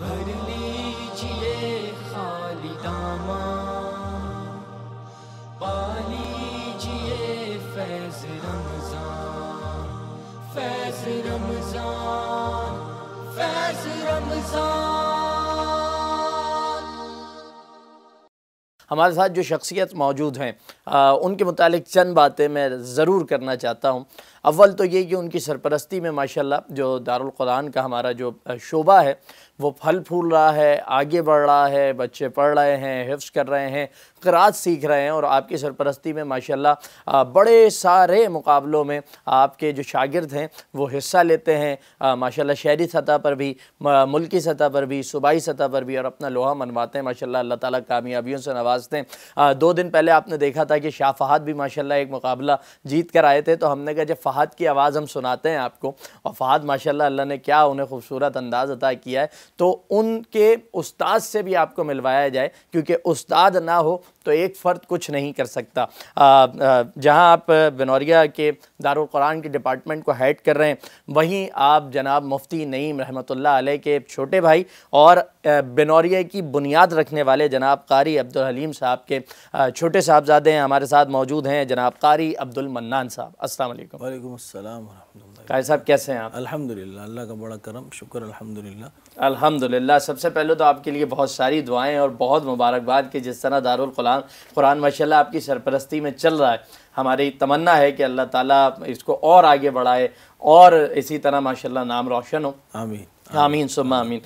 भर लीजिए खाली दामा लीजिए फैज रमजान फैज रमजान फैज रमजान हमारे साथ जो शख्सियत मौजूद हैं उनके मतलब चंद बातें मैं ज़रूर करना चाहता हूँ अव्वल तो ये कि उनकी सरपरस्ती में माशाल्लाह जो दारुल कुरान का हमारा जो शोबा है वो फल फूल रहा है आगे बढ़ रहा है बच्चे पढ़ रहे हैं हिफ्स कर रहे हैं करात सीख रहे हैं और आपकी सरपरस्ती में माशाल्लाह बड़े सारे मुकाबलों में आपके जो शागिर्द हैं वो हिस्सा लेते हैं माशाल्लाह शहरी सतह पर भी मुल्की सतह पर भी सूबाई सतह पर भी और अपना लोहा मनवाते हैं माशाल्लाह अल्लाह ताला कामयाबियों से नवाजते हैं दो दिन पहले आपने देखा था कि शाह फहाद भी माशा एक मुकाबला जीत कर आए थे तो हमने कहा जब फहाद की आवाज़ हम सुनाते हैं आपको और फहाद माशा अल्लाह ने क्या उन्हें खूबसूरत अंदाज़ अदा किया है तो उनके उस्ताद से भी आपको मिलवाया जाए क्योंकि उस्ताद ना हो तो एक फ़र्द कुछ नहीं कर सकता जहाँ आप बनौरिया के दारुल कुरान के डिपार्टमेंट को हेड कर रहे हैं वहीं आप जनाब मुफ्ती नईम रहमतुल्लाह अलैह के छोटे भाई और बनौरिया की बुनियाद रखने वाले जनाब कारी अब्दुल हलीम साहब के छोटे साहबजादे हैं हमारे साथ मौजूद हैं जनाब कारी अब्दुल मन्नान साहब अस्सलाम वालेकुम वालेकुम अस्सलाम कायद साहब कैसे हैं आप अल्हम्दुलिल्लाह अल्लाह का बड़ा करम शुक्र अल्हम्दुलिल्लाह अल्हम्दुलिल्लाह सबसे पहले तो आपके लिए बहुत सारी दुआएं और बहुत मुबारकबाद कि जिस तरह दारुल कुरान कुरान माशाल्लाह आपकी सरपरस्ती में चल रहा है हमारी तमन्ना है कि अल्लाह ताला इसको और आगे बढ़ाए और इसी तरह माशाल्लाह नाम रोशन हो आमीन आमीन सुमा आमीन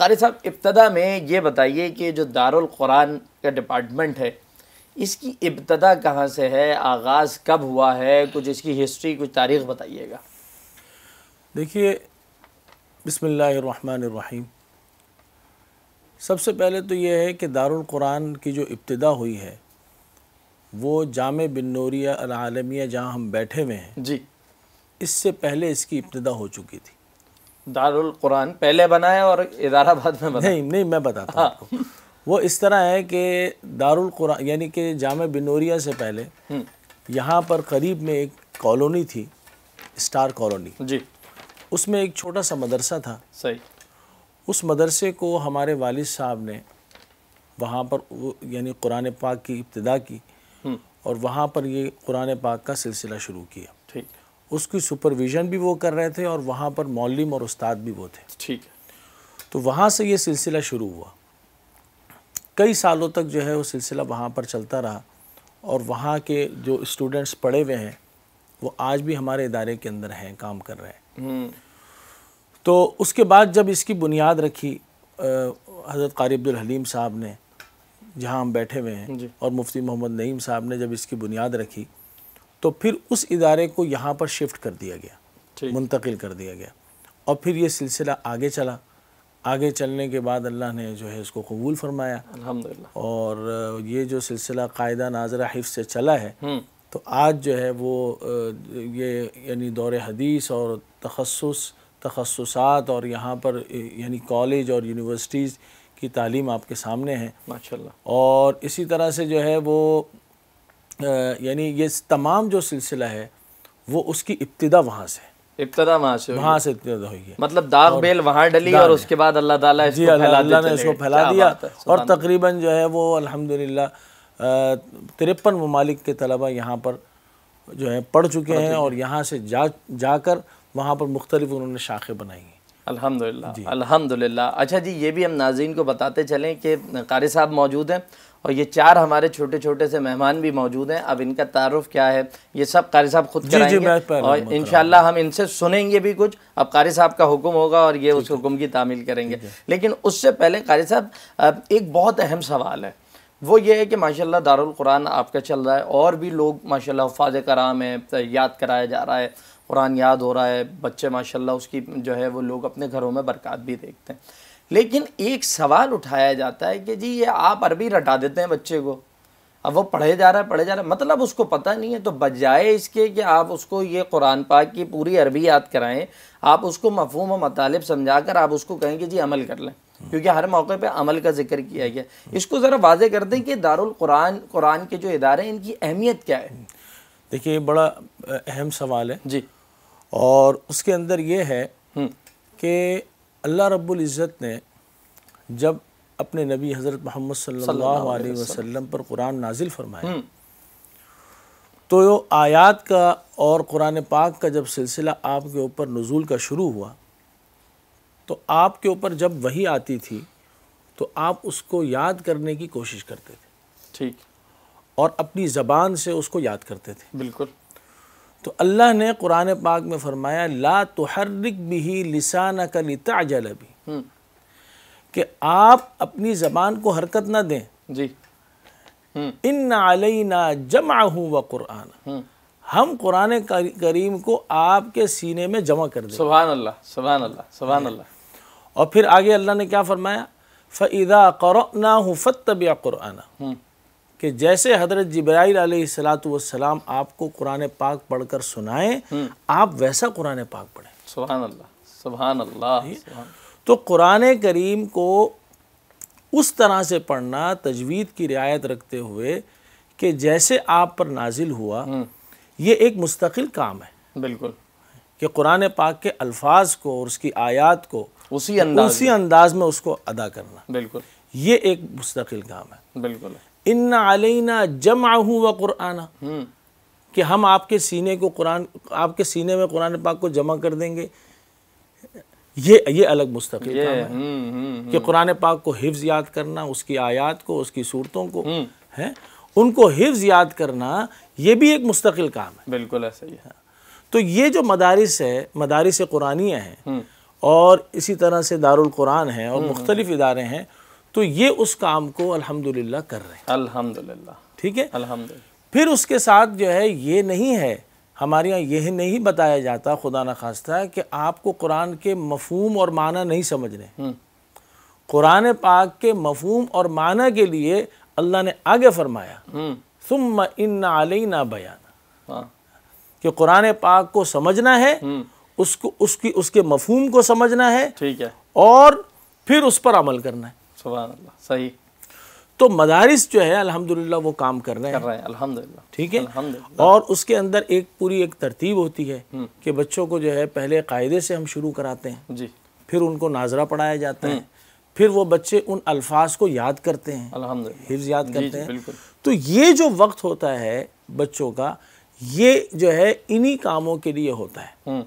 कारी साहब इब्तदा में ये बताइए कि जो दारुल कुरान का डिपार्टमेंट है इसकी इब्तदा कहाँ से है आगाज़ कब हुआ है कुछ इसकी हिस्ट्री कुछ तारीख बताइएगा देखिए बिसमीम सबसे पहले तो यह है कि दारुल कुरान की जो इब्तदा हुई है वो जाम बिन नूरिया आलमिया जहाँ हम बैठे हुए हैं जी इससे पहले इसकी इब्तदा हो चुकी थी दारुल कुरान पहले बनाया और इदाराबाद में बनाया नहीं नहीं मैं बताता हाँ। आपको वो इस तरह है कि दारुल कुरान यानी कि जाम बिन नूरिया से पहले हम्म। यहाँ पर करीब में एक कॉलोनी थी स्टार कॉलोनी जी उसमें एक छोटा सा मदरसा था सही उस मदरसे को हमारे वालिद साहब ने वहाँ पर यानी कुरान पाक की इब्तदा की हम्म। और वहाँ पर ये कुरान पाक का सिलसिला शुरू किया ठीक उसकी सुपरविज़न भी वो कर रहे थे और वहाँ पर मौलम और उस्ताद भी वो थे ठीक तो वहाँ से ये सिलसिला शुरू हुआ कई सालों तक जो है वो सिलसिला वहाँ पर चलता रहा और वहाँ के जो स्टूडेंट्स पढ़े हुए हैं वो आज भी हमारे इदारे के अंदर हैं काम कर रहे हैं हम्म। तो उसके बाद जब इसकी बुनियाद रखी हज़रत कारी अब्दुल हलीम साहब ने जहाँ हम बैठे हुए हैं और मुफ्ती मोहम्मद नईम साहब ने जब इसकी बुनियाद रखी तो फिर उस इदारे को यहाँ पर शिफ्ट कर दिया गया मुंतकिल कर दिया गया और फिर ये सिलसिला आगे चला आगे चलने के बाद अल्लाह ने जो है इसको कबूल फरमाया और ये जो सिलसिला कायदा नाजरा हिफ से चला है हम्म। तो आज जो है वो ये यानी दौर हदीस और तखसस तखसात और यहाँ पर यानी कॉलेज और यूनिवर्सिटीज़ की तालीम आपके सामने है माशा और इसी तरह से जो है वो यानी ये तमाम जो सिलसिला है वो उसकी इब्तदा वहाँ से इब्तदा वहाँ से वहाँ से इब्तदा हुई मतलब दाग बेल वहाँ डली और उसके बाद अल्लाह ताला जी अल्लाह ने इसको फैला दिया और तकरीबन जो है वो अल्हम्दुलिल्लाह तिरपन ममालिक के तलबा यहाँ पर जो है पढ़ चुके हैं और यहाँ से जा जाकर वहाँ पर मुख्तलिफ उन्होंने शाखें बनाई हैं अल्हम्दुलिल्लाह अल्हम्दुलिल्लाह अच्छा जी ये भी हम नाजीन को बताते चलें कि कारी साहब मौजूद हैं और ये चार हमारे छोटे छोटे से मेहमान भी मौजूद हैं अब इनका तारुफ क्या है ये सब कारी साहब खुद जी, जी, और इन हम इनसे सुनेंगे भी कुछ अब कारी साहब का हुक्म होगा और ये उस हुक्म की तामील करेंगे लेकिन उससे पहले कारी साहब एक बहुत अहम सवाल है वो ये है कि माशाल्लाह दारुल कुरान आपका चल रहा है और भी लोग माशाल्लाह फाज कराम है याद कराया जा रहा है कुरान याद हो रहा है बच्चे माशाल्लाह उसकी जो है वो लोग अपने घरों में बरकत भी देखते हैं लेकिन एक सवाल उठाया जाता है कि जी ये आप अरबी रटा देते हैं बच्चे को अब वो पढ़े जा रहा है पढ़े जा रहा है मतलब उसको पता नहीं है तो बजाय इसके कि आप उसको ये कुरान पाक की पूरी अरबी याद कराएं आप उसको मफहम व मतालब समझा कर आप उसको कहें कि जी अमल कर लें क्योंकि हर मौके पे अमल का जिक्र किया गया इसको ज़रा वाजे कर दें कि दारुल कुरान कुरान के जो इदारे हैं इनकी अहमियत क्या है देखिए ये बड़ा अहम सवाल है जी और उसके अंदर ये है हम्म। कि अल्लाह रब्बुल इज़्ज़त ने जब अपने नबी हज़रत मोहम्मद सल्लल्लाहु अलैहि वसल्लम पर कुरान नाजिल फरमाया हम्म। तो आयात का और कुरान पाक का जब सिलसिला आपके ऊपर नज़ुल का शुरू हुआ तो आपके ऊपर जब वही आती थी तो आप उसको याद करने की कोशिश करते थे ठीक और अपनी ज़बान से उसको याद करते थे बिल्कुल तो अल्लाह ने कुरान पाक में फरमाया ला तो हर्रिक भी लिसान का लिता भी हम्म। कि आप अपनी ज़बान को हरकत ना दें जी हम्म। इन अलैना जमा हूँ व कुरान हम्म। हम कुरान करीम को आपके सीने में जमा कर दें सुबहान अल्लाह सुबहान अल्लाह सुबहान अल्लाह और फिर आगे अल्लाह ने क्या फरमाया फ़ैदा क़ुराना हूँ फ़तब कुराना कि जैसे हज़रत जब्राईल सलाम आपको कुरान पाक पढ़कर सुनाएं हम्म। आप वैसा कुरान पाक पढ़ें सुबहान अल्लाह सुबहान अल्लाह तो कुरान करीम को उस तरह से पढ़ना तजवीद की रियायत रखते हुए कि जैसे आप पर नाजिल हुआ हम्म। ये एक मुस्तकिल काम है बिल्कुल कि कुरान पाक के अल्फाज को और उसकी आयात को उसी अंदाज उसी अंदाज में उसको अदा करना बिल्कुल ये एक मुस्तकिल काम है बिल्कुल इन अलैना जमा व कुराना हम्म। कि हम आपके सीने को कुरान आपके सीने में कुरान पाक को जमा कर देंगे ये ये अलग मुस्तकिल काम है हुँ, हम्म, हुँ, हम्म, कि कुरान पाक को हिफ्ज याद करना उसकी आयात को उसकी सूरतों को है उनको हिफ्ज याद करना ये भी एक मुस्तकिल काम है बिल्कुल ऐसा ही है हाँ। तो ये जो मदारस है मदारस कुरानिया है और इसी तरह से दारुल कुरान है और मुख्तलिफ इदारे हैं तो ये उस काम को अल्हम्दुलिल्लाह कर रहे हैं अल्हम्दुलिल्लाह ठीक है अल्हम्दुलिल्लाह फिर उसके साथ जो है ये नहीं है हमारे यहाँ यह नहीं बताया जाता खुदा न खास्ता कि आपको कुरान के मफहम और माना नहीं समझ रहे हम्म। कुरान पाक के मफहम और माना के लिए अल्लाह ने आगे फरमाया हम्म। सुम इन आलई ना बयान हाँ। कि कुरान पाक को समझना है हम्म। उसको उसकी उसके मफहम को समझना है ठीक है और फिर उस पर अमल करना है सुबह सही तो मदारिस जो है अल्हम्दुलिल्लाह वो काम कर रहे हैं कर रहे हैं अल्हम्दुलिल्लाह ठीक है और उसके अंदर एक पूरी एक तरतीब होती है हम्म। कि बच्चों को जो है पहले कायदे से हम शुरू कराते हैं जी फिर उनको नाजरा पढ़ाया जाता है हम्म। फिर वो बच्चे उन अल्फाज को याद करते हैं हिफ्ज याद करते हैं तो ये जो वक्त होता है बच्चों का ये जो है इन्हीं कामों के लिए होता है हम्म।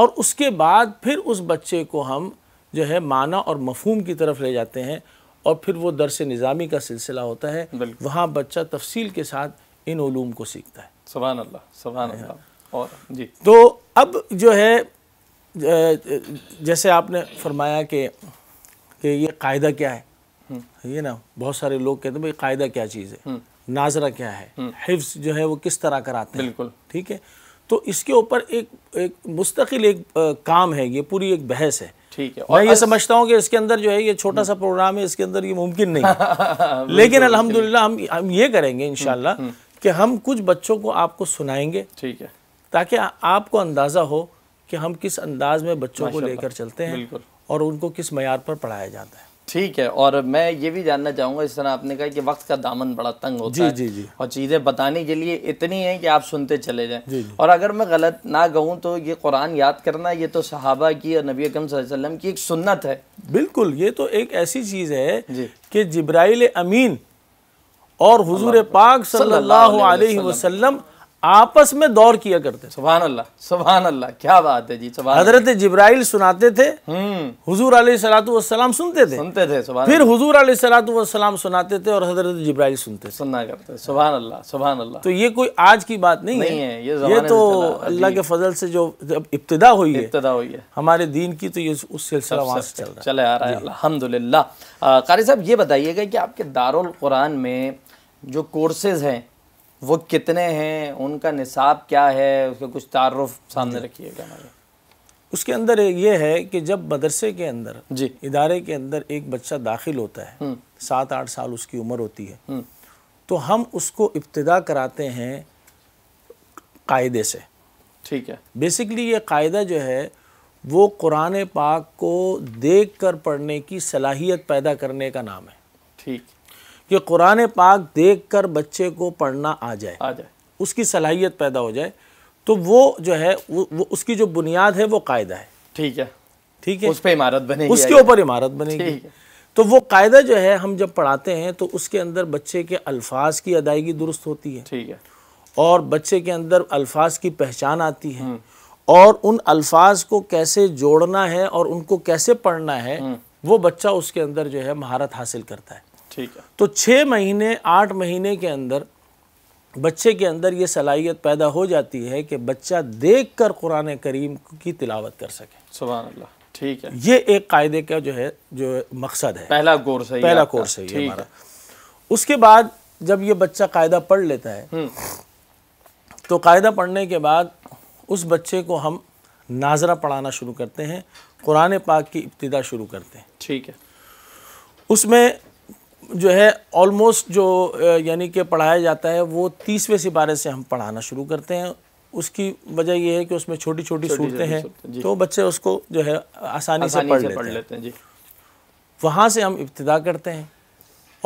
और उसके बाद फिर उस बच्चे को हम जो है माना और मफहूम की तरफ ले जाते हैं और फिर वो दरस निज़ामी का सिलसिला होता है वहाँ बच्चा तफसील के साथ इन ूम को सीखता है सुबहान अल्लाह सुबहान अल्लाह हाँ। और जी तो अब जो है जैसे आपने फरमाया कि कि ये कायदा क्या है हम्म। ये ना बहुत सारे लोग कहते हैं भाई कायदा क्या चीज़ है हम्म। नाजरा क्या है हम्म। हिफ्स जो है वो किस तरह कराते हैं बिल्कुल ठीक है तो इसके ऊपर एक एक मुस्तकिल एक आ, काम है ये पूरी एक बहस है ठीक है और मैं ये समझता हूँ कि इसके अंदर जो है ये छोटा सा प्रोग्राम है इसके अंदर ये मुमकिन नहीं लेकिन अल्हम्दुलिल्लाह हम हम ये करेंगे इनशाला हम्म, हम्म। कि हम कुछ बच्चों को आपको सुनाएंगे ठीक है ताकि आपको अंदाज़ा हो कि हम किस अंदाज में बच्चों को लेकर चलते हैं और उनको किस मैार पर पढ़ाया जाता है ठीक है और मैं ये भी जानना चाहूंगा इस तरह आपने कहा कि वक्त का दामन बड़ा तंग होता जी, है जी, जी. और चीज़ें बताने के लिए इतनी हैं कि आप सुनते चले जाएं और अगर मैं गलत ना कहूँ तो ये कुरान याद करना ये तो सहाबा की और नबी अकम की एक सुन्नत है बिल्कुल ये तो एक ऐसी चीज़ है कि जब्राइल अमीन और हजूर पाक सल्ला आपस में दौर किया करते सुबहान अल्लाह सुबहान अल्लाह क्या बात है जी हजरत जिब्राइल सुनाते थे हम्म। हुजूर सलातु वसलाम सुनते थे सुनते थे फिर हुजूर सलातु वसलाम सुनाते थे और हजरत जिब्राइल सुनते सुनना करते सुबहान अल्लाह सुबहान अल्लाह तो ये कोई आज की बात नहीं, नहीं है, ये, ये तो अल्लाह के फजल से जो इब्तदा हुई है इब्तदा हुई है हमारे दीन की तो ये उस सिलसिला वहाँ से चल रहा है चले आ रहा है अलहमदिल्ला कारी साहब ये बताइएगा कि आपके दारुल कुरान में जो कोर्सेज हैं वो कितने हैं उनका निसाब क्या है उसका कुछ तारफ़ सामने रखिएगा हमारे उसके अंदर ये है कि जब मदरसे के अंदर जी इदारे के अंदर एक बच्चा दाखिल होता है हम्म। सात आठ साल उसकी उम्र होती है हम्म। तो हम उसको इब्तदा कराते हैं कायदे से ठीक है बेसिकली ये कायदा जो है वो कुरान पाक को देख कर पढ़ने की सलाहियत पैदा करने का नाम है ठीक कि कुरान पाक देख कर बच्चे को पढ़ना आ जाए आ जाए उसकी सलाहियत पैदा हो जाए तो वो जो है वो, वो उसकी जो बुनियाद है वो कायदा है ठीक है ठीक है उस पर इमारत बनेगी उसके ऊपर इमारत बनेगी तो वो कायदा जो है हम जब पढ़ाते हैं तो उसके अंदर बच्चे के अल्फाज की अदायगी दुरुस्त होती है ठीक है और बच्चे के अंदर अल्फाज की पहचान आती है हम्म। और उन अल्फाज को कैसे जोड़ना है और उनको कैसे पढ़ना है हम्म। वो बच्चा उसके अंदर जो है महारत हासिल करता है ठीक है तो छः महीने आठ महीने के अंदर बच्चे के अंदर ये सलाहियत पैदा हो जाती है कि बच्चा देख कर कुरान करीम की तिलावत कर सके सुबह ठीक है ये एक कायदे का जो है जो मकसद है पहला कोर्स है पहला कोर्स है ये हमारा उसके बाद जब ये बच्चा कायदा पढ़ लेता है हम्म। तो कायदा पढ़ने के बाद उस बच्चे को हम नाजरा पढ़ाना शुरू करते हैं कुरान पाक की इब्तदा शुरू करते हैं ठीक है उसमें जो है ऑलमोस्ट जो यानी कि पढ़ाया जाता है वो तीसवें सिपारे से हम पढ़ाना शुरू करते हैं उसकी वजह यह है कि उसमें छोटी छोटी, सूरतें हैं तो बच्चे उसको जो है आसानी, आसानी से पढ़ से लेते, पढ़ लेते हैं जी वहाँ से हम इब्तदा करते हैं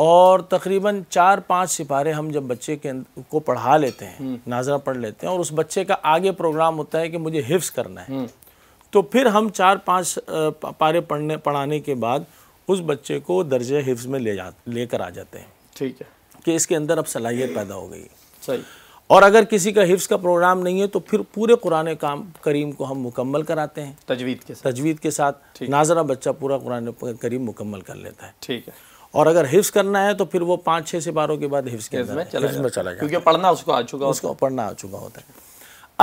और तकरीबन चार पांच सिपारे हम जब बच्चे के को पढ़ा लेते हैं हम्म। नाजरा पढ़ लेते हैं और उस बच्चे का आगे प्रोग्राम होता है कि मुझे हिफ्स करना है हम्म। तो फिर हम चार पाँच पारे पढ़ने पढ़ाने के बाद उस बच्चे को दर्ज हिफ्ज में ले जा लेकर आ जाते हैं ठीक है कि इसके अंदर अब सलाहियत पैदा हो गई सही और अगर किसी का हिफ्स का प्रोग्राम नहीं है तो फिर पूरे कुरान काम करीम को हम मुकम्मल कराते हैं तजवीद के साथ तजवीद के साथ नाजरा बच्चा पूरा कुरान करीम मुकम्मल कर लेता है ठीक है और अगर हिफ्स करना है तो फिर वो पाँच छः से सिपारों के बाद हिफ्स के अंदर हिफ्स में चला जाए क्योंकि पढ़ना उसको आ चुका उसको पढ़ना आ चुका होता है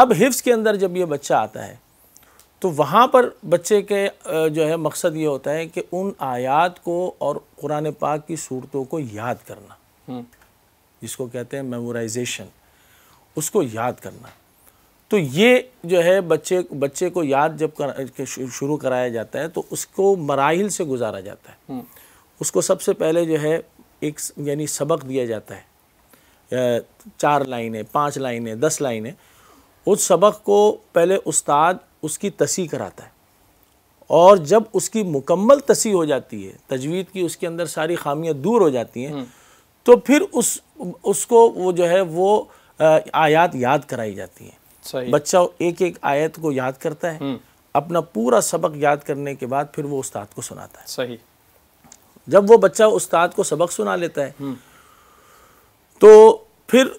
अब हिफ्स के अंदर जब ये बच्चा आता है तो वहाँ पर बच्चे के जो है मकसद ये होता है कि उन आयात को और कुरान पाक की सूरतों को याद करना हम्म। जिसको कहते हैं मेमोराइजेशन उसको याद करना तो ये जो है बच्चे बच्चे को याद जब कर, शुरू कराया जाता है तो उसको मराहल से गुजारा जाता है हम्म। उसको सबसे पहले जो है एक यानी सबक दिया जाता है चार लाइनें पांच लाइनें दस लाइनें उस सबक को पहले उस्ताद उसकी तसी कराता है और जब उसकी मुकम्मल तसी हो जाती है तजवीद की उसके अंदर सारी खामियां दूर हो जाती हैं हम्म। तो फिर उस उसको वो जो है वो आयात याद कराई जाती हैं बच्चा एक एक आयत को याद करता है हम्म। अपना पूरा सबक याद करने के बाद फिर वो उस्ताद को सुनाता है सही जब वो बच्चा उस्ताद को सबक सुना लेता है हम्म। तो फिर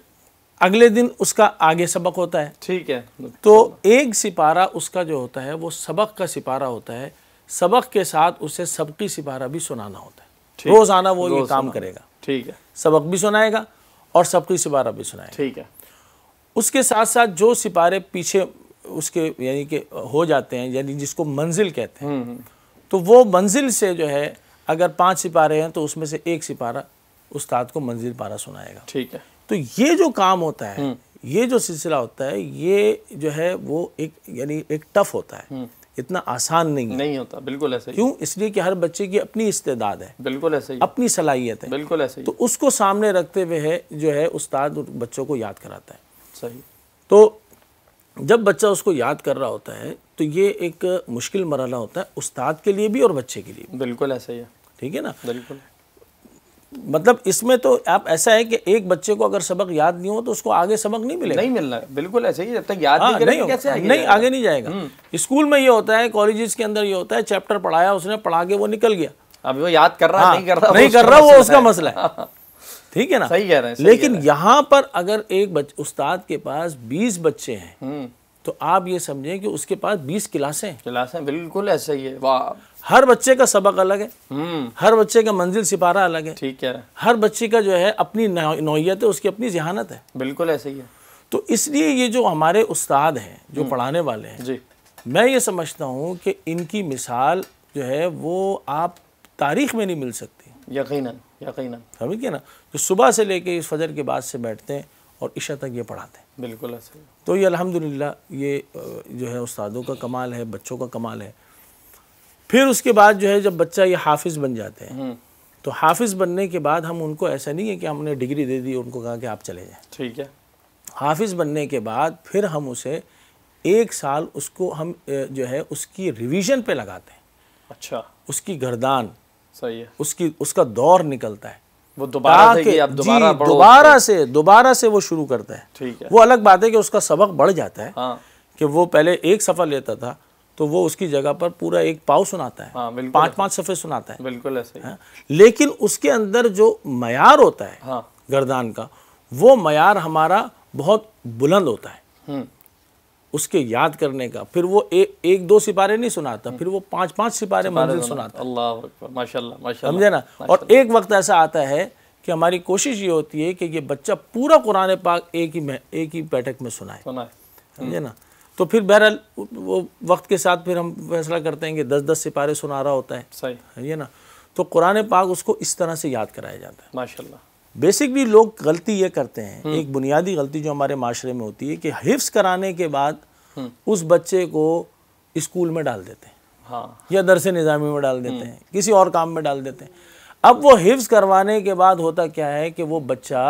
अगले दिन उसका आगे सबक होता है ठीक है तो एक सिपारा उसका जो होता है वो सबक का सिपारा होता है सबक के साथ उसे सबकी सिपारा भी सुनाना होता है रोजाना वो ये काम करेगा ठीक है सबक भी सुनाएगा और सबकी सिपारा भी सुनाएगा ठीक है उसके साथ साथ जो सिपारे पीछे उसके यानी कि हो जाते हैं यानी जिसको मंजिल कहते हैं हम्म, हम्म। तो वो मंजिल से जो है अगर पांच सिपारे हैं तो उसमें से एक सिपारा उस्ताद को मंजिल पारा सुनाएगा ठीक है तो ये जो काम होता है हम्म। ये जो सिलसिला होता है ये जो है वो एक यानी एक टफ होता है हम्म। इतना आसान नहीं है नहीं होता बिल्कुल ऐसे क्यों इसलिए कि हर बच्चे की अपनी इस्तेदाद है बिल्कुल ऐसे ही अपनी सलाहियत है बिल्कुल ऐसे ही तो उसको सामने रखते हुए है जो है उस्ताद बच्चों को याद कराता है सही तो जब बच्चा उसको याद कर रहा होता है तो ये एक मुश्किल मरहला होता है उस्ताद के लिए भी और बच्चे के लिए बिल्कुल ऐसे ही है ठीक है ना बिल्कुल मतलब इसमें तो आप ऐसा है कि एक बच्चे को अगर सबक याद नहीं हो तो उसको आगे सबक नहीं मिलेगा नहीं मिलना बिल्कुल ऐसे ही जब तक याद हाँ, नहीं, नहीं कैसे आगे नहीं आगे नहीं जाएगा हम्म। स्कूल में ये होता है कॉलेजेस के अंदर ये होता है चैप्टर पढ़ाया उसने पढ़ा के वो निकल गया अभी वो याद कर रहा हाँ, नहीं कर रहा नहीं कर रहा वो उसका मसला है हाँ। ठीक है ना सही कह रहे हैं लेकिन यहाँ पर अगर एक उस्ताद के पास बीस बच्चे हैं हम्म। तो आप ये समझें कि उसके पास बीस क्लासें क्लासें बिल्कुल ऐसा ही है वाह हर बच्चे का सबक अलग है हम्म। हर बच्चे का मंजिल सिपारा अलग है ठीक है हर बच्चे का जो है अपनी नोयत है उसकी अपनी जहानत है बिल्कुल ऐसे ही है तो इसलिए ये जो हमारे उस्ताद हैं जो हम्म। पढ़ाने वाले हैं जी मैं ये समझता हूँ कि इनकी मिसाल जो है वो आप तारीख में नहीं मिल सकती यकीन यकीन समझिए ना जो सुबह से लेके इस फजर के बाद से बैठते हैं और इशा तक ये पढ़ाते हैं बिल्कुल ऐसे तो ये अलहमदिल्ला ये जो है उस्तादों का कमाल है बच्चों का कमाल है फिर उसके बाद जो है जब बच्चा ये हाफिज़ बन जाते हैं हम्म। तो हाफिज़ बनने के बाद हम उनको ऐसा नहीं है कि हमने डिग्री दे दी उनको कहा कि आप चले जाए ठीक है हाफिज़ बनने के बाद फिर हम उसे एक साल उसको हम जो है उसकी रिवीजन पे लगाते हैं अच्छा उसकी गर्दान सही है उसकी उसका दौर निकलता है वो दोबारा दोबारा से दोबारा से वो शुरू करता है ठीक है वो अलग बात है कि उसका सबक बढ़ जाता है हाँ। कि वो पहले एक सफ़र लेता था तो वो उसकी जगह पर पूरा एक पाव सुनाता है हाँ, पांच पांच सफ़े सुनाता है बिल्कुल ऐसे ही। हाँ? लेकिन उसके अंदर जो मैार होता है हाँ। गर्दान का वो मैार हमारा बहुत बुलंद होता है हम्म। उसके याद करने का फिर वो ए, एक दो सिपारे नहीं सुनाता हम्म। फिर वो पांच पांच सिपारे मंजिल सुनाता अल्लाह माशाल्लाह माशाल्लाह समझे ना और एक वक्त ऐसा आता है कि हमारी कोशिश ये होती है कि ये बच्चा पूरा कुरान पाक एक ही एक ही बैठक में सुनाए समझे हम्म। ना तो फिर बहरहाल वो वक्त के साथ फिर हम फैसला करते हैं कि दस दस सिपारे सुना रहा होता है सही है ना तो कुरान पाक उसको इस तरह से याद कराया जाता है माशाल्लाह बेसिकली लोग गलती ये करते हैं हम्म। एक बुनियादी गलती जो हमारे माशरे में होती है कि हिफ्स कराने के बाद हम्म। उस बच्चे को स्कूल में डाल देते हैं हाँ। या दरस निज़ामी में डाल देते हम्म। हैं किसी और काम में डाल देते हैं अब वो हिफ्स करवाने के बाद होता क्या है कि वो बच्चा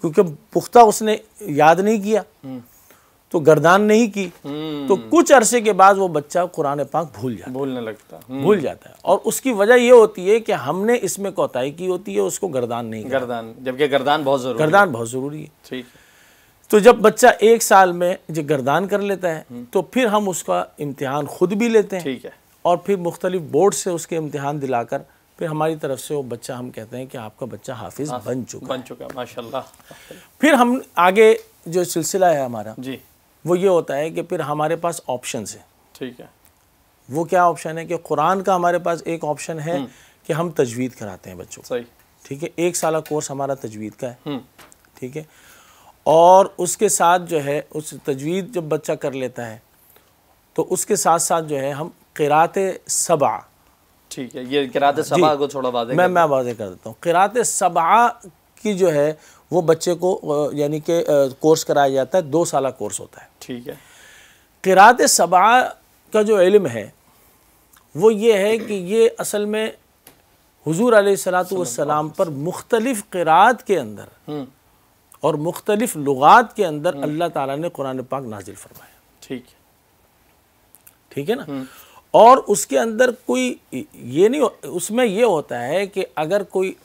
क्योंकि पुख्ता उसने याद नहीं किया तो गर्दान नहीं की तो हम्म। कुछ अरसे के बाद वो बच्चा कुरान पाक भूल जाता भूलने लगता हम्म। भूल जाता है और उसकी वजह ये होती है कि हमने इसमें कोताही की होती है उसको गर्दान नहीं गर्दान जबकि गर्दान बहुत जरूरी गर्दान बहुत ज़रूरी है ठीक तो जब बच्चा एक साल में जो गर्दान कर लेता है हम्म। तो फिर हम उसका इम्तिहान खुद भी लेते हैं ठीक है और फिर मुख्तलिफ बोर्ड से उसके इम्तिहान दिलाकर फिर हमारी तरफ से वो बच्चा हम कहते हैं कि आपका बच्चा हाफिज बन चुका बन चुका माशाल्लाह फिर हम आगे जो सिलसिला है हमारा जी वो ये होता है कि फिर हमारे पास ऑप्शन है ठीक है वो क्या ऑप्शन है कि कुरान का हमारे पास एक ऑप्शन है हम्म। कि हम तजवीद कराते हैं बच्चों सही ठीक है एक साल कोर्स हमारा तजवीद का है हम्म। ठीक है और उसके साथ जो है उस तजवीद जब बच्चा कर लेता है तो उसके साथ साथ जो है हम किरात सबा ठीक है ये किरात सबा को थोड़ा मैं मैं वादे कर देता हूँ किरात सबा की जो है वो बच्चे को यानी कि कोर्स कराया जाता है दो साल कोर्स होता है ठीक है किरात सबा का जो इल्म है वो ये है कि ये असल में हजूर सलाम पर मुख्तलिफ़ किरात के अंदर हम्म। और मुख्तलिफ लुगात के अंदर हम्म। अल्लाह ताला ने कुरान पाक नाजिल फरमाया ठीक है ठीक है ना हम्म। और उसके अंदर कोई ये नहीं उसमें ये होता है कि अगर कोई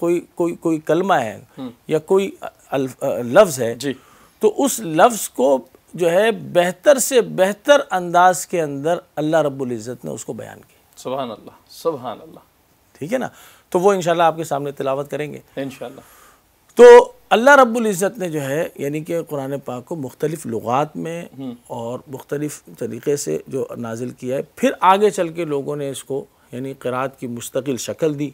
कोई कोई कोई कलमा है हम्म। या कोई लफ्ज़ है तो उस लफ्ज़ को जो है बेहतर से बेहतर अंदाज के अंदर अल्लाह रब्बुल इज़्ज़त ने उसको बयान किया सुबहान अल्लाह सुबहान अल्लाह ठीक है ना तो वो इंशाल्लाह आपके सामने तिलावत करेंगे इंशाल्लाह तो अल्लाह रब्बुल इज़्ज़त ने जो है यानी कि कुरान पाक को मुख्तलिफ़ लुगात में हम्म। और मुख्तलिफ़ तरीके से जो नाजिल किया है फिर आगे चल के लोगों ने इसको यानी क़रात की मुस्तकिल शक्ल दी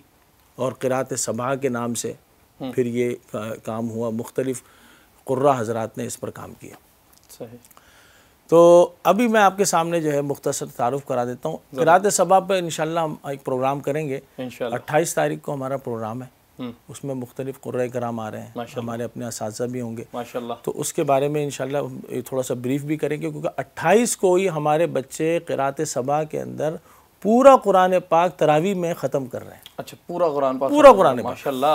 और किरात सबा के नाम से हम्म। फिर ये का, काम हुआ मुख्तलिफ कुर्रा हजरात ने इस पर काम किया सही तो अभी मैं आपके सामने जो है मुख्तसर तारुफ करा देता हूँ किरात सबा पर इन हम एक प्रोग्राम करेंगे अट्ठाईस तारीख को हमारा प्रोग्राम है हम्म। उसमें मुख्तलिफ कुर्र कराम आ रहे हैं हमारे अपने इस भी होंगे तो उसके बारे में इनशाला थोड़ा सा ब्रीफ भी करेंगे क्योंकि अट्ठाईस को ही हमारे बच्चे किरात सबा के अंदर पूरा कुरान पाक तरावी में ख़त्म कर रहे हैं अच्छा पूरा कुरान पाक पूरा कुरान माशा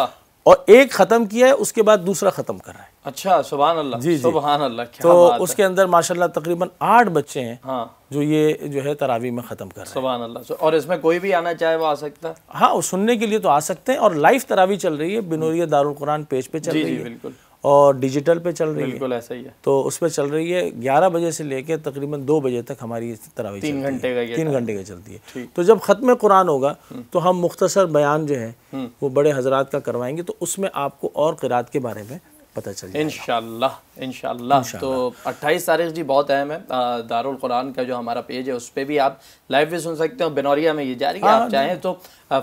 और एक ख़त्म किया है उसके बाद दूसरा ख़त्म कर रहा है अच्छा सुबह अल्लाह जी सुबह अल्लाह तो बात उसके अंदर माशाल्लाह तकरीबन आठ बच्चे हैं हाँ जो ये जो है तरावी में ख़त्म कर सुबह अल्लाह और इसमें कोई भी आना चाहे वो आ सकता है हाँ सुनने के लिए तो आ सकते हैं और लाइव तरावी चल रही है बिनोरिया दारुल कुरान पेज पे चल रही है बिल्कुल और डिजिटल पे चल रही है बिल्कुल ऐसा ही है तो उस पर चल रही है ग्यारह बजे से लेकर तकरीबन दो बजे तक हमारी तरावी तीन घंटे का तीन घंटे का चलती है तो जब ख़त्म कुरान होगा हम्म। तो हम मुख्तसर बयान जो है हम्म। वो बड़े हजरात का करवाएंगे तो उसमें आपको और किरात के बारे में पता चल इनशाला इनशाला तो 28 तारीख जी बहुत अहम है दारुल कुरान का जो हमारा पेज है उस पर भी आप लाइव भी सुन सकते हो बिनौरिया में ये जारी है हाँ, आप चाहें तो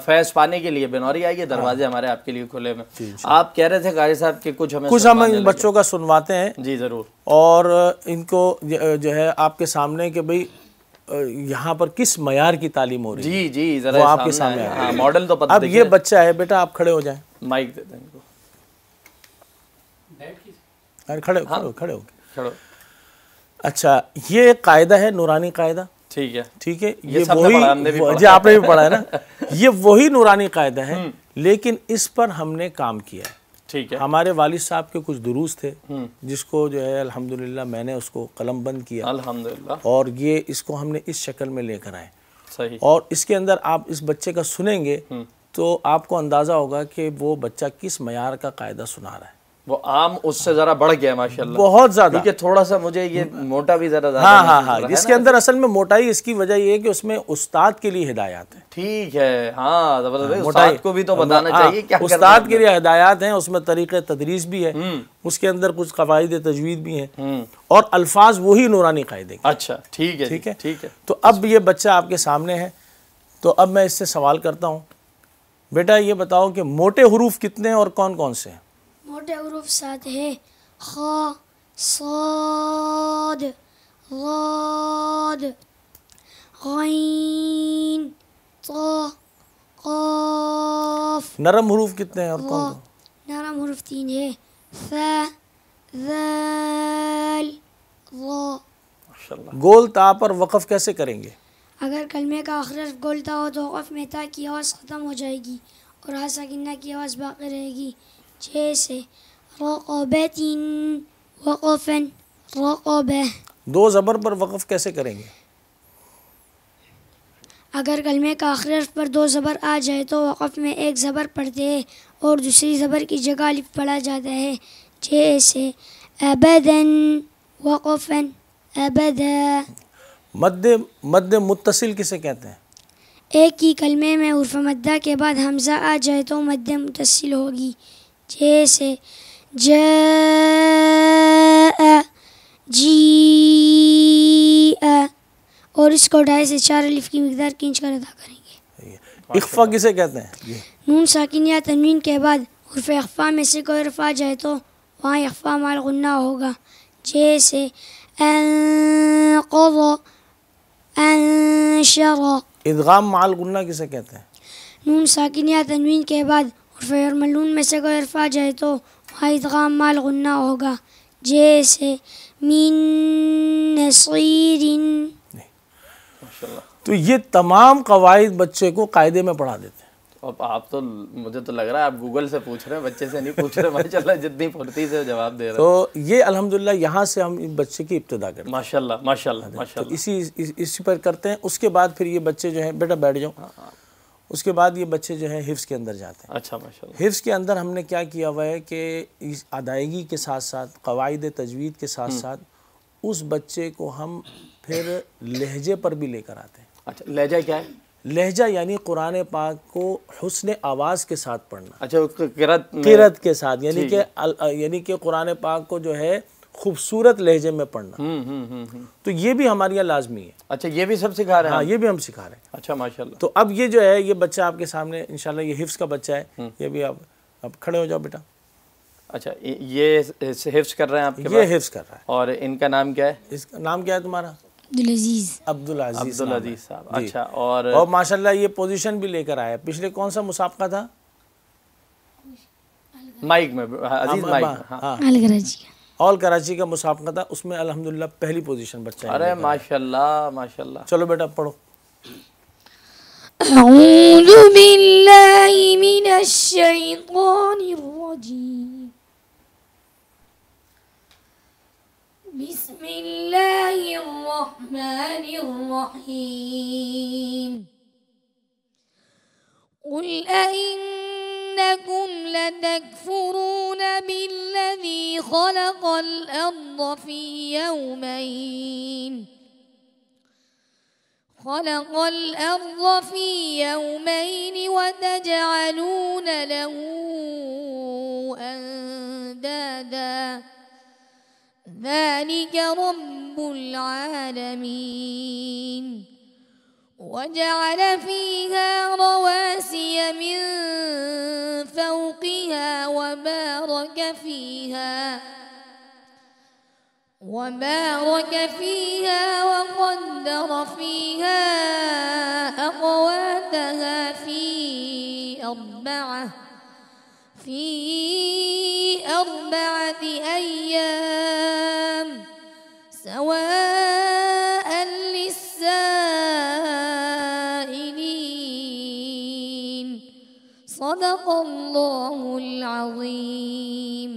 फैज पाने के लिए बिनौरी ये हाँ। दरवाजे हमारे आपके लिए खुले में आप कह रहे थे गाजी साहब के कुछ हमें कुछ हम बच्चों का सुनवाते हैं जी ज़रूर और इनको जो है आपके सामने के भाई यहाँ पर किस मैार की तालीम हो रही है जी जी जरा आपके सामने मॉडल हाँ, तो पता अब ये बच्चा है बेटा आप खड़े हो जाए माइक दे देंगे खड़े खड़े हाँ? खड़े हो खड़े अच्छा ये कायदा है नूरानी कायदा ठीक है ठीक है ये, ये वही जी आपने भी पढ़ा है ना ये वही नूरानी कायदा है हम्म। लेकिन इस पर हमने काम किया है ठीक है हमारे वालिद साहब के कुछ दुरूस थे हम्म। जिसको जो है अल्हम्दुलिल्लाह मैंने उसको कलम बंद किया अल्हम्दुलिल्लाह और ये इसको हमने इस शक्ल में लेकर आए सही और इसके अंदर आप इस बच्चे का सुनेंगे हम्म। तो आपको अंदाज़ा होगा कि वो बच्चा किस मैार का कायदा सुना रहा है वो आम उससे जरा बढ़ गया माशाल्लाह बहुत ज्यादा क्योंकि थोड़ा सा मुझे ये मोटा भी जरा ज्यादा हाँ हाँ हाँ इसके अंदर असल में मोटाई इसकी वजह ये है कि उसमें उस्ताद के लिए हिदायत है ठीक है हाँ जबरदस्त हाँ, मोटाई को भी तो बताना हाँ, चाहिए क्या उस्ताद के लिए हिदायत है उसमें तरीक़ तदरीस भी है हम्म। उसके अंदर कुछ कवायद तजवीद भी है हम्म। और अल्फाज वही नूरानी कायदे अच्छा ठीक है ठीक है ठीक है तो अब ये बच्चा आपके सामने है तो अब मैं इससे सवाल करता हूँ बेटा ये बताओ कि मोटे हरूफ कितने और कौन कौन से हैं मोटे हरूफ साथ है खा साद गाद तो काफ नरम हरूफ कितने हैं और कौन कौन नरम हरूफ तीन है फा गोल ता पर वक़ कैसे करेंगे अगर कलमे का आखिर गोल ता हो तो वक़ में ता की आवाज़ ख़त्म हो जाएगी और हा गन्ना की आवाज़ बाकी रहेगी जैसे दो ज़बर पर वक़फ़ कैसे करेंगे अगर कलमे का आखिर पर दो ज़बर आ जाए तो वक़फ़ में एक ज़बर पढ़ते हैं और दूसरी ज़बर की जगह अलिफ पढ़ा जाता है जैसे अबदन वक़फ़न अबद मद मद मुतसिल किसे कहते हैं एक ही कलमे में उर्फ मद्दा के बाद हमजा आ जाए तो मद मुतसिल होगी जैसे ज जी और इसको ढाई से चार लिफ की मकदार की इंच कर अदा करेंगे इख्फा किसे कहते हैं नून साकिन या तनवीन के बाद उर्फ अकफ़ा में से कोई अरफा जाए तो वहाँ अखफा माल गुन्ना होगा जैसे इदगाम माल गुन्ना किसे कहते हैं नून साकिन या तनवीन के बाद और फिर मलून में से कोई अरफा जाए तो वाहिद गाम माल गुन्ना होगा जैसे मीन सीरिन तो ये तमाम कवायद बच्चे को कायदे में पढ़ा देते हैं तो अब आप तो मुझे तो लग रहा है आप गूगल से पूछ रहे हैं बच्चे से नहीं पूछ रहे माशाल्लाह जितनी फुर्ती से जवाब दे रहे हैं तो ये अल्हम्दुलिल्लाह यहाँ से हम बच्चे की इब्तदा करते हैं माशाल्लाह माशाल्लाह तो माशाल्लाह तो इसी इस, इसी पर करते हैं उसके बाद फिर ये बच्चे जो हैं बेटा बैठ जाओ हाँ, हाँ। उसके बाद ये बच्चे जो है हिफ्स के अंदर जाते हैं अच्छा माशाल्लाह हिफ्स के अंदर हमने क्या किया हुआ है कि इस अदायगी के साथ साथ कवायद तजवीद के साथ हम्म। साथ उस बच्चे को हम फिर लहजे पर भी लेकर आते हैं अच्छा लहजा क्या है लहजा यानी कुरान पाक को हसन आवाज़ के साथ पढ़ना अच्छा किरत किरत के साथ यानी कि यानी कि कुरान पाक को जो है खूबसूरत लहजे में पढ़ना हुँ, हुँ, हुँ. तो ये भी हमारे यहाँ लाजमी है अच्छा ये भी सब सिखा रहे हैं हाँ ये भी हम सिखा रहे हैं अच्छा माशाल्लाह तो अब ये जो है ये बच्चा आपके सामने इंशाल्लाह ये हिफ्स का बच्चा है हम्म। ये भी आप अब खड़े हो जाओ बेटा अच्छा ये हिफ्स कर रहे हैं आपके ये हिफ्स कर रहा है और इनका नाम क्या है इसका नाम क्या है तुम्हारा अब्दुल अब्दुल अजीज साहब अच्छा और और माशाल्लाह ये पोजीशन भी लेकर आया पिछले कौन सा मुसाबका था माइक में हाँ, अजीज हाँ, माइक हाँ, ऑल कराची का मुसाफा था उसमें अलहमदिल्ला पहली पोजीशन बच्चा अरे माशाल्लाह माशाल्लाह चलो बेटा पढ़ो أعوذ بالله من الشيطان الرجيم بسم الله الرحمن الرحيم قل أئنكم لتكفرون بالذي خلق الأرض في يومين خلق الأرض في يومين وتجعلون له أندادا ذلك رب العالمين وجعل فيها رواسي من فوقها وبارك فيها وبارك فيها وقدر فيها أقواتها في أربعة في أربعة أيام अजीम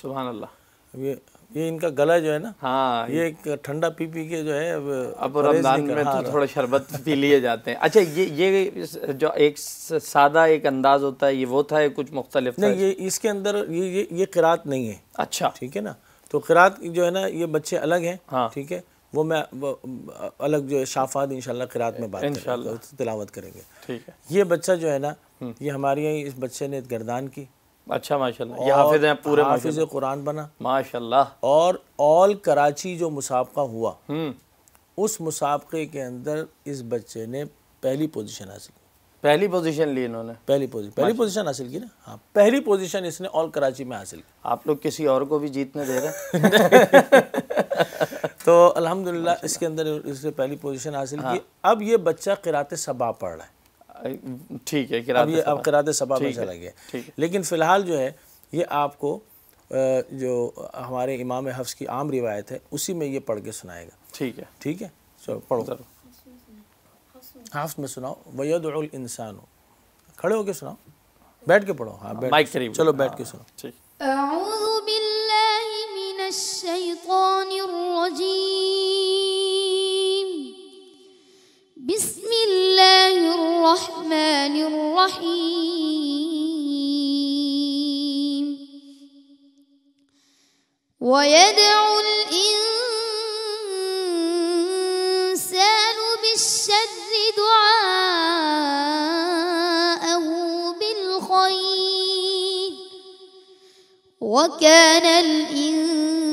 सुबह अल्लाह ये ये इनका गला जो है ना हाँ ये एक ठंडा पी पी के जो है अब, अब रमजान में तो थोड़ा शरबत पी लिए जाते हैं अच्छा ये ये जो एक सादा एक अंदाज होता है ये वो था कुछ मुख्तलिफ नहीं ये इसके अंदर ये ये ये किरात नहीं है अच्छा ठीक है ना तो किरात जो है ना ये बच्चे अलग हैं हाँ ठीक है वो मैं वो अलग जो है शाफात इंशाल्लाह किरात में बात तिलावत करेंगे ठीक है ये बच्चा जो है ना ये हमारे यहाँ इस बच्चे ने गर्दान की अच्छा माशाल्लाह ये हाफिज हैं पूरे हाफिज कुरान बना माशाल्लाह और ऑल कराची जो मुसाबका हुआ हम्म। उस मुसाबके के अंदर इस बच्चे ने पहली पोजीशन हासिल की पहली पोजीशन ली इन्होंने पहली पोजीशन पहली पोजीशन हासिल की ना हाँ पहली पोजीशन इसने ऑल कराची में हासिल की आप लोग किसी और को भी जीतने दे रहे तो अलहमदिल्ला इसके अंदर इसने पहली पोजिशन हासिल हाँ। की अब ये बच्चा किरात सबा पढ़ रहा है ठीक है अब ये अब किरात सबा में चला गया लेकिन फ़िलहाल जो है ये आपको जो हमारे इमाम हफ्स की आम रिवायत है उसी में ये पढ़ के सुनाएगा ठीक है ठीक है चलो पढ़ो हाफ में सुनाओ वैदुल इंसान खड़े होके सुनाओ बैठ के पढ़ो हाँ बैठ करीब चलो बैठ के सुनो हाँ, ठीक أعوذ بالله من الشيطان الرجيم بسم الله الرحمن الرحيم ويدعو الإنسان بالشر دعاءه بالخير وكان الإنسان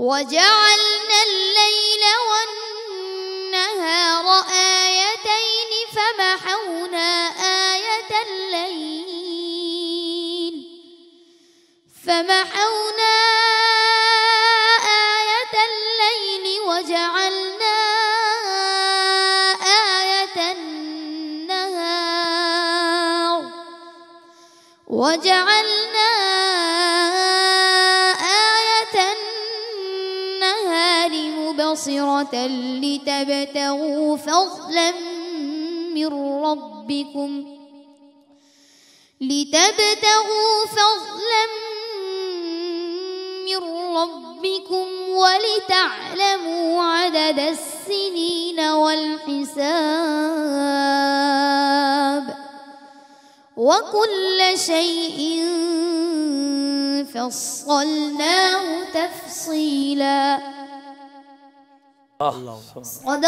وجعلنا الليل والنهار آيتين فمحونا آية الليل فمحونا آية الليل وجعلنا آية النهار وجعلنا حاصرة لتبتغوا فضلا من ربكم لتبتغوا فضلا من ربكم ولتعلموا عدد السنين والحساب وكل شيء فصلناه تفصيلاً सुबहान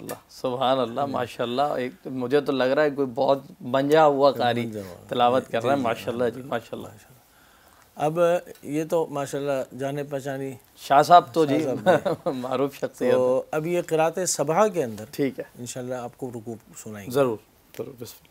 अल्लाह सुबहान एक तो मुझे तो लग रहा है कोई बहुत बंजा हुआ कारी तलावत कर रहा है माशाल्लाह जी माशाल्लाह अब ये तो माशाल्लाह जाने पहचानी शाह साहब तो जी मरूफ शख्सियत तो अब ये करात सभा के अंदर ठीक है इंशाल्लाह आपको रुकू सुनाएंगे ज़रूर ज़रूर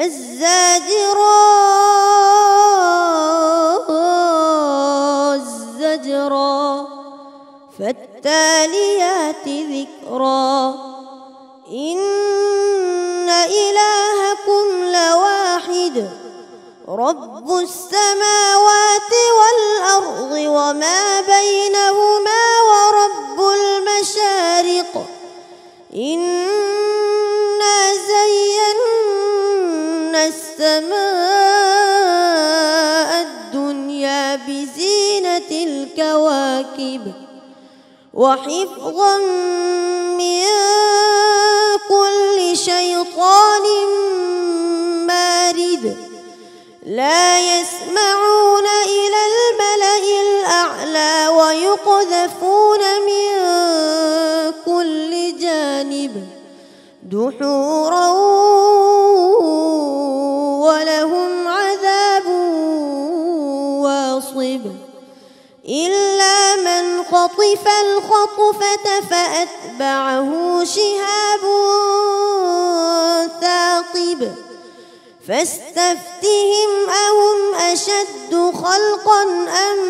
فالزاجرات زجرا فالتاليات ذكرا إن إلهكم لواحد رب السماوات والأرض وما بينهما ورب المشارق إنا زينا السماء الدنيا بزينة الكواكب وحفظا من كل شيطان مارد لا يسمعون إلى الملأ الأعلى ويقذفون من كل جانب دحورا ولهم عذاب واصب إلا من خطف الخطفة فأتبعه شهاب ثاقب فاستفتهم أهم أشد خلقا أم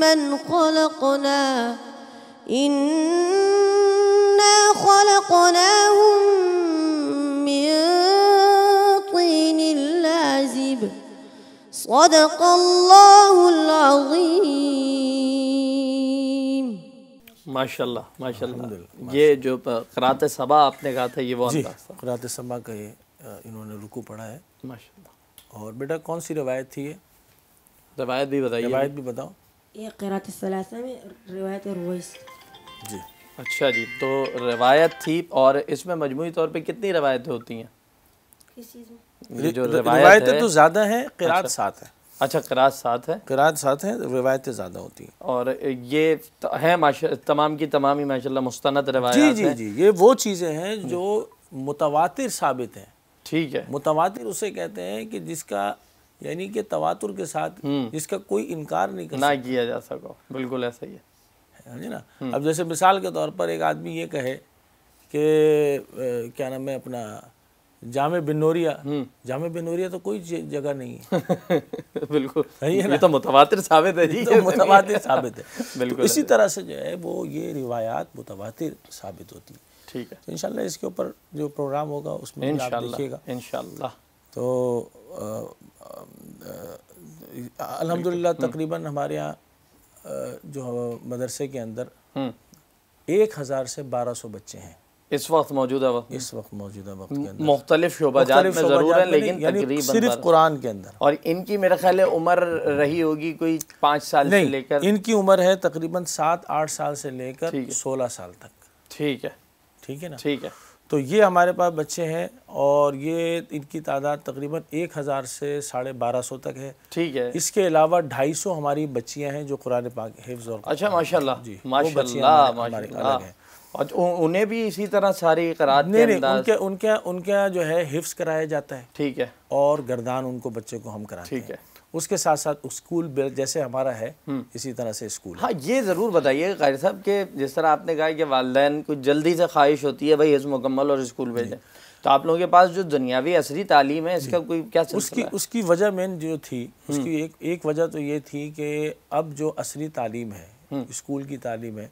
من خلقنا إنا خلقناهم من الطين اللازب صدق الله العظيم माशाल्लाह माशाल्लाह ये जो क़रात सबा आपने कहा था ये वो जी क़रात सबा का ये इन्होंने रुकू पढ़ा है माशाल्लाह और बेटा कौन सी रवायत थी ये रवायत भी बताइए रवायत भी बताओ ये क़रात सलासा में रवायत रोइस जी अच्छा जी तो रवायत थी और इसमें मजमू तौर पे कितनी रवायतें होती हैं किस चीज़ में जो रिवायतें तो ज़्यादा हैं किरात अच्छा, साथ है अच्छा किरात साथ है किरात साथ है रिवायतें ज़्यादा होती हैं और ये हैं तमाम की तमाम ही माशा मुस्ंद रवायत जी जी जी ये वो चीज़ें हैं जो मुतवातिर साबित हैं ठीक है मुतवातिर उसे कहते हैं कि जिसका यानी कि तवातुर के साथ हम्म। जिसका कोई इनकार नहीं कर ना किया जा सको बिल्कुल ऐसा ही है समझे ना हम्म। अब जैसे मिसाल के तौर पर एक आदमी ये कहे कि क्या नाम है अपना जामे बिनोरिया हम्म। जामे बिनोरिया तो कोई जगह नहीं है बिल्कुल नहीं है तो ये तो मुतवातिर साबित है जी तो मुतवातिर साबित है बिल्कुल इसी तरह से जो है वो ये रिवायात मुतवातिर साबित होती है ठीक है तो इंशाल्लाह इसके ऊपर जो प्रोग्राम होगा उसमें आप देखिएगा इंशाल्लाह तो अल्हम्दुलिल्लाह हम्म। तकरीबन हमारे यहाँ जो मदरसे के अंदर हम्म। एक हज़ार से बारह सौ बच्चे हैं इस वक्त मौजूदा वक्त इस वक्त मौजूदा वक्त मुख्तलिफ शोबा में ज़रूर है लेकिन सिर्फ कुरान के अंदर और इनकी मेरा ख्याल है उम्र रही होगी कोई पाँच साल से लेकर इनकी उम्र है तकरीबन सात आठ साल से लेकर सोलह साल तक ठीक है ठीक है ना ठीक है तो ये हमारे पास बच्चे हैं और ये इनकी तादाद तकरीबन एक हज़ार से साढ़े बारह सौ तक है ठीक है इसके अलावा ढाई सौ हमारी बच्चियाँ हैं जो कुरान पाक हिफ्ज और अच्छा माशाल्लाह जी माशाल्लाह हमारे अलग हैं और उन्हें भी इसी तरह सारी करा नहीं नहीं उनके उनके उनके जो है हिफ्स कराया जाता है ठीक है और गर्दान उनको बच्चे को हम कराते ठीक है उसके साथ साथ स्कूल जैसे हमारा है हम्म। इसी तरह से स्कूल हाँ ये ज़रूर बताइए गायर साहब के जिस तरह आपने कहा कि वालदे को जल्दी से ख्वाहिश होती है भाई इस मुकम्मल और स्कूल भेजें तो आप लोगों के पास जो दुनियावी असली तालीम है इसका कोई क्या उसकी है? उसकी वजह मेन जो थी हम्म। उसकी एक एक वजह तो ये थी कि अब जो असली तालीम है हम्म। स्कूल की तालीम है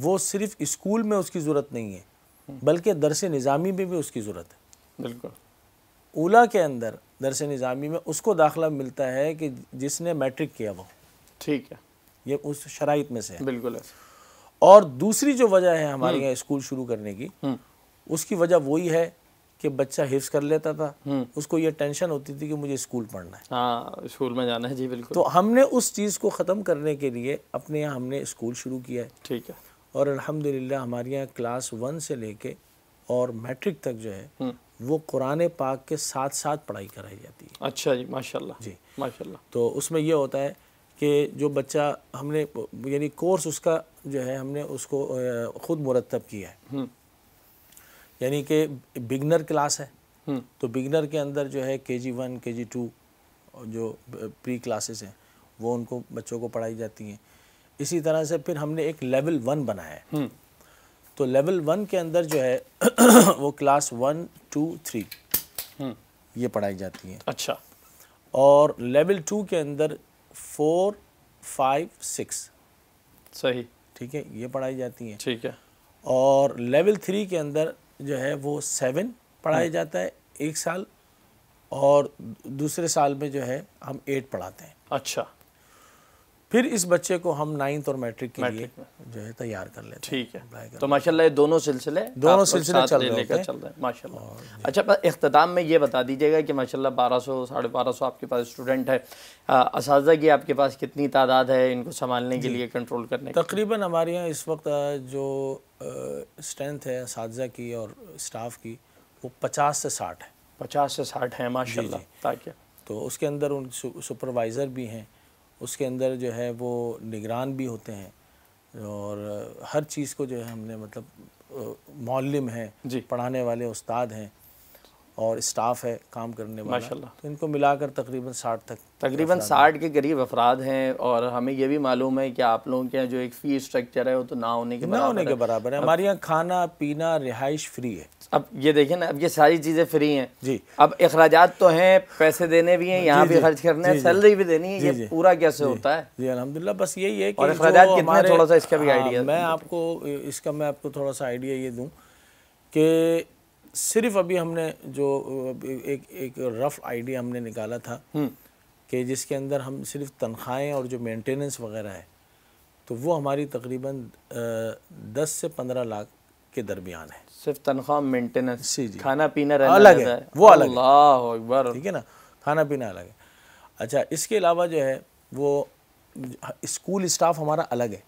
वो सिर्फ स्कूल में उसकी ज़रूरत नहीं है बल्कि दरस निज़ामी में भी उसकी ज़रूरत है बिल्कुल ओला के अंदर दरस निज़ामी में उसको दाखला मिलता है कि जिसने मैट्रिक किया वो ठीक है ये उस शराइ में से है बिल्कुल और दूसरी जो वजह है हमारे हम्म। यहाँ स्कूल शुरू करने की हम्म। उसकी वजह वही है कि बच्चा हिफ्स कर लेता था हम्म। उसको ये टेंशन होती थी कि मुझे स्कूल पढ़ना है हाँ, स्कूल में जाना है जी बिल्कुल तो हमने उस चीज़ को ख़त्म करने के लिए अपने यहाँ हमने स्कूल शुरू किया है ठीक है और अल्हम्दुलिल्लाह हमारे यहाँ क्लास वन से लेके और मैट्रिक तक जो है हम्म। वो कुरान पाक के साथ साथ पढ़ाई कराई जाती है अच्छा जी माशाल्लाह जी माशाल्लाह तो उसमें यह होता है कि जो बच्चा हमने यानी कोर्स उसका जो है हमने उसको ख़ुद मुरतब किया है हम्म। यानी कि बिगनर क्लास है हम्म। तो बिगनर के अंदर जो है के G one K G two जो प्री क्लासेस हैं वो उनको बच्चों को पढ़ाई जाती हैं इसी तरह से फिर हमने एक लेवल वन बनाया है हम्म। तो लेवल वन के अंदर जो है वो क्लास वन टू थ्री ये पढ़ाई जाती है अच्छा और लेवल टू के अंदर फोर फाइव सिक्स सही ठीक है ये पढ़ाई जाती है ठीक है और लेवल थ्री के अंदर जो है वो सेवन पढ़ाया हम्म। जाता है एक साल और दूसरे साल में जो है हम एट पढ़ाते हैं अच्छा फिर इस बच्चे को हम नाइन्थ और मैट्रिक के लिए जो है तैयार कर लेते ठीक है तो माशाल्लाह ये दोनों सिलसिले दोनों सिलसिले चल रहे हैं माशाल्लाह अच्छा अख्ताम में ये बता दीजिएगा कि माशाल्लाह बारह सौ साढ़े बारह सौ आपके पास स्टूडेंट है इस की आपके पास कितनी तादाद है इनको संभालने के लिए कंट्रोल करने तकरीबन हमारे यहाँ इस वक्त जो स्ट्रेंथ है इस की और स्टाफ की वो पचास से साठ है पचास से साठ है माशा ताकि तो उसके अंदर उन सुपरवाइज़र भी हैं उसके अंदर जो है वो निगरान भी होते हैं और हर चीज़ को जो है हमने मतलब मौलम है पढ़ाने वाले उस्ताद हैं और स्टाफ है काम करने वाला तो इनको मिलाकर तकरीबन साठ तक तकरीबन साठ के करीब अफराद हैं और हमें यह भी मालूम है कि आप लोगों के यहाँ जो एक फ़ी स्ट्रक्चर है वो तो ना होने के ना होने के बराबर है हमारे यहाँ खाना पीना रिहाइश फ्री है अब ये देखिए ना अब ये सारी चीज़ें फ्री हैं जी अब अखराज तो हैं पैसे देने भी हैं यहाँ भी खर्च करने हैं सैलरी भी देनी है ये पूरा कैसे होता है जी अलहमदिल्ला बस यही है कि अखराज कितना थोड़ा सा इसका भी आइडिया हाँ, मैं आपको इसका मैं आपको थोड़ा सा आइडिया ये दूँ कि सिर्फ अभी हमने जो एक एक रफ आइडिया हमने निकाला था हम्म। कि जिसके अंदर हम सिर्फ तनख्वाहें और जो मेंटेनेंस वगैरह है तो वो हमारी तकरीबन दस से पंद्रह लाख के दरमियान है सिर्फ तनख्वाह मेंटेनेंस जी जी खाना पीना रहना अलग है वो अलग है ठीक है ना खाना पीना अलग है अच्छा इसके अलावा जो है वो स्कूल स्टाफ हमारा अलग है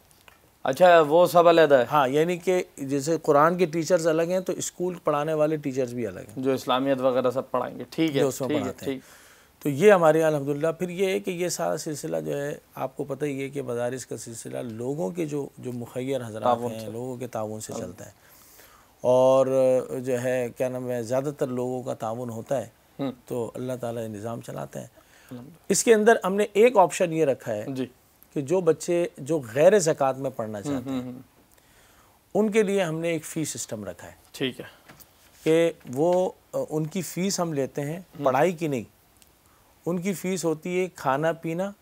अच्छा वो सब अलग है हाँ यानी कि जैसे कुरान के टीचर्स अलग हैं तो स्कूल पढ़ाने वाले टीचर्स भी अलग हैं जो इस्लामियत वगैरह सब पढ़ाएंगे ठीक है उसमें पढ़ाते हैं तो ये हमारे यहाँ अलहमदिल्ला फिर ये है कि ये सारा सिलसिला जो है आपको पता ही है कि मदारस का सिलसिला लोगों के जो जो मुखैर हजरा हैं लोगों के ताउन से चलता है और जो है क्या नाम है ज़्यादातर लोगों का ताउन होता है हम्म। तो अल्लाह ताला निज़ाम चलाते हैं इसके अंदर हमने एक ऑप्शन ये रखा है कि जो बच्चे जो गैर जक़ात में पढ़ना हम्म, चाहते हम्म, हैं हम्म। उनके लिए हमने एक फ़ी सिस्टम रखा है ठीक है कि वो उनकी फ़ीस हम लेते हैं पढ़ाई की नहीं उनकी फ़ीस होती है खाना पीना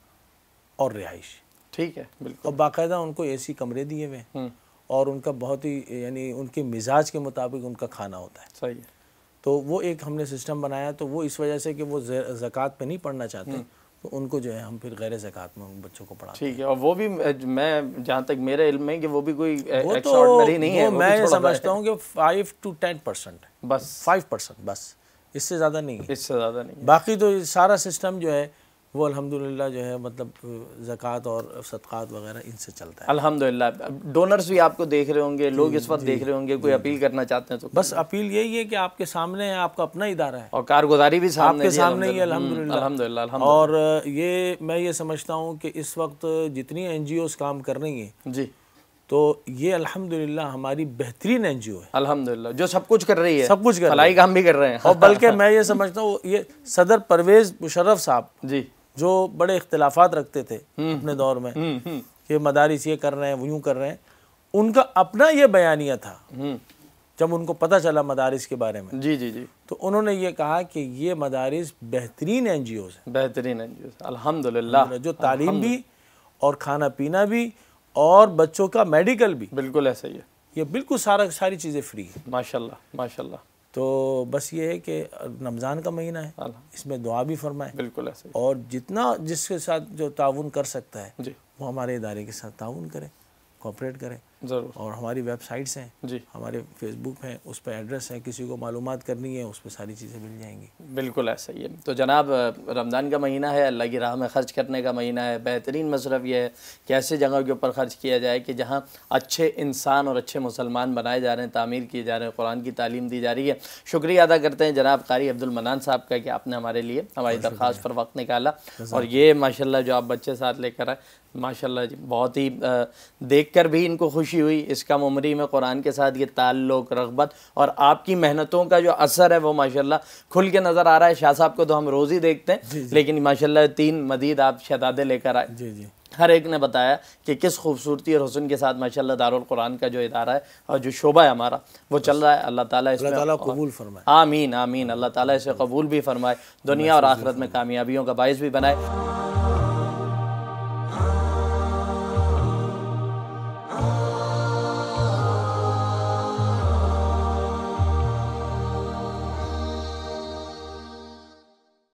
और रिहाइश ठीक है बिल्कुल और बाकायदा उनको सी कमरे दिए हुए हैं और उनका बहुत ही यानी उनके मिजाज के मुताबिक उनका खाना होता है सही है तो वो एक हमने सिस्टम बनाया तो वो इस वजह से कि वो जक़ात पे नहीं पढ़ना चाहते तो उनको जो है हम फिर गैर जक़ात में उन बच्चों को पढ़ा ठीक है और वो भी मैं जहाँ तक मेरे इल्म है कि वो भी कोई वो तो, नहीं वो है वो मैं समझता हूँ कि फाइव टू टेन परसेंट बस फाइव परसेंट बस इससे ज़्यादा नहीं इससे ज़्यादा नहीं बाकी तो सारा सिस्टम जो है वो अलहमदिल्ला जो है मतलब ज़क़़त और सदक़ात वगैरह इनसे चलता है अलहमदिल्ला डोनर्स भी आपको देख रहे होंगे लोग इस वक्त देख रहे होंगे कोई अपील करना चाहते हैं तो बस अपील यही है कि आपके सामने है आपका अपना इदारा है और कारगुजारी भी आपके सामने ही अलहमदिल्ला हम्म, और ये मैं ये समझता हूँ कि इस वक्त जितनी एन काम कर रही हैं जी तो ये अल्हम्दुलिल्लाह हमारी बेहतरीन एनजीओ है अल्हम्दुलिल्लाह जो सब कुछ कर रही है सब कुछ कर काम भी कर रहे हैं और बल्कि मैं ये समझता हूँ ये सदर परवेज़ मुशर्रफ साहब जी जो बड़े इख्तलाफात रखते थे हम्म, हम्म, अपने दौर में हम्म, कि मदारिस ये कर रहे हैं यूँ कर रहे हैं उनका अपना ये बयानिया था जब उनको पता चला मदारिस के बारे में जी जी जी तो उन्होंने ये कहा कि ये मदारिस बेहतरीन एन जी ओज बेहतरीन एन जी ओज अलहमदिल्ला जो तालीम भी और खाना पीना भी और बच्चों का मेडिकल भी बिल्कुल ऐसा ही है ये बिल्कुल सारा सारी चीज़ें फ्री है माशाल्लाह माशाल्लाह तो बस ये है कि रमज़ान का महीना है इसमें दुआ भी फरमाए बिल्कुल ऐसे और जितना जिसके साथ जो ताउन कर सकता है वो हमारे इदारे के साथ ताउन करें कोऑपरेट करें ज़रूर और हमारी वेबसाइट्स हैं जी हमारे फेसबुक हैं उस पर एड्रेस है किसी को मालूम करनी है उस पर सारी चीज़ें मिल जाएंगी बिल्कुल ऐसा ही है तो जनाब रमज़ान का महीना है अल्लाह की राह में खर्च करने का महीना है बेहतरीन मसरफ यह है कि ऐसे जगहों के ऊपर खर्च किया जाए कि जहाँ अच्छे इंसान और अच्छे मुसलमान बनाए जा रहे हैं तमीर किए जा रहे हैं कुरान की तालीम दी जा रही है शुक्रिया अदा करते हैं जनाब कारी अब्दुलमनान साहब का कि आपने हमारे लिए हमारी दरख्वास्त पर वक्त निकाला और ये माशा जो आप बच्चे साथ लेकर आए माशा जी बहुत ही देख भी इनको खुश खुशी हुई इस कम उम्री में कुरान के साथ ये ताल्लुक रगबत और आपकी मेहनतों का जो असर है वो माशाल्लाह खुल के नज़र आ रहा है शाह साहब को तो हम रोज़ ही देखते हैं जी जी। लेकिन माशाल्लाह तीन मदीद आप शतादे लेकर आए जी जी हर एक ने बताया कि किस खूबसूरती और हुसन के साथ माशाल्लाह दारुल कुरान का जो इदारा है और जो शोबा है हमारा वो चल रहा है अल्लाह ताला इसमें ताला कबूल फरमाए आमीन आमीन अल्लाह ताला इसे कबूल भी फरमाए दुनिया और आखिरत में कामयाबियों का बायस भी बनाए